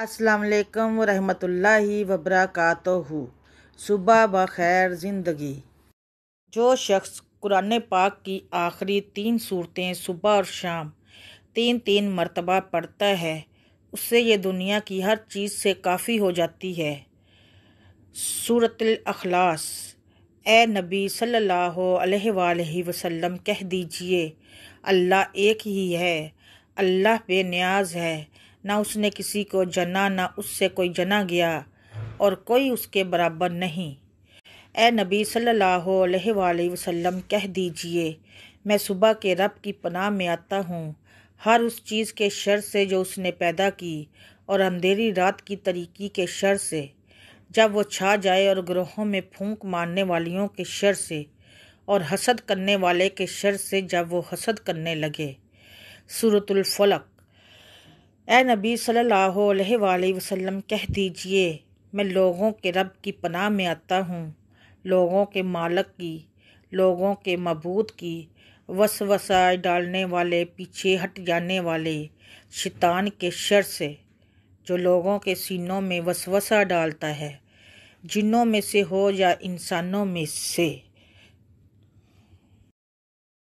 असलकम वरहमतुल्लाहि वबरकू सुबह खैर ज़िंदगी जो शख्स कुरान पाक की आखिरी तीन सूरतें सुबह और शाम तीन तीन मरतबा पढ़ता है उससे ये दुनिया की हर चीज़ से काफ़ी हो जाती है सूरत अखलास ए नबी सल्लल्लाहु अलैहि वसल्लम कह दीजिए अल्लाह एक ही है अल्लाह बे न्याज है ना उसने किसी को जना ना उससे कोई जना गया और कोई उसके बराबर नहीं ए नबी सल्लल्लाहु अलैहि वसल्लम कह दीजिए मैं सुबह के रब की पनाह में आता हूँ हर उस चीज़ के शर से जो उसने पैदा की और अंधेरी रात की तरीकी के शर से जब वो छा जाए और ग्रोहों में फूंक मारने वालियों के शर से और हसद करने वाले के शर से जब वो हसद करने लगे सूरतुल फलक ए नबी सल्लल्लाहु अलैहि वसल्लम कह दीजिए मैं लोगों के रब की पनाह में आता हूँ लोगों के मालक की लोगों के मबूद की वस वसाए डालने वाले पीछे हट जाने वाले शैतान के शर से जो लोगों के सीनों में वसवसा डालता है जिन्नों में से हो या इंसानों में से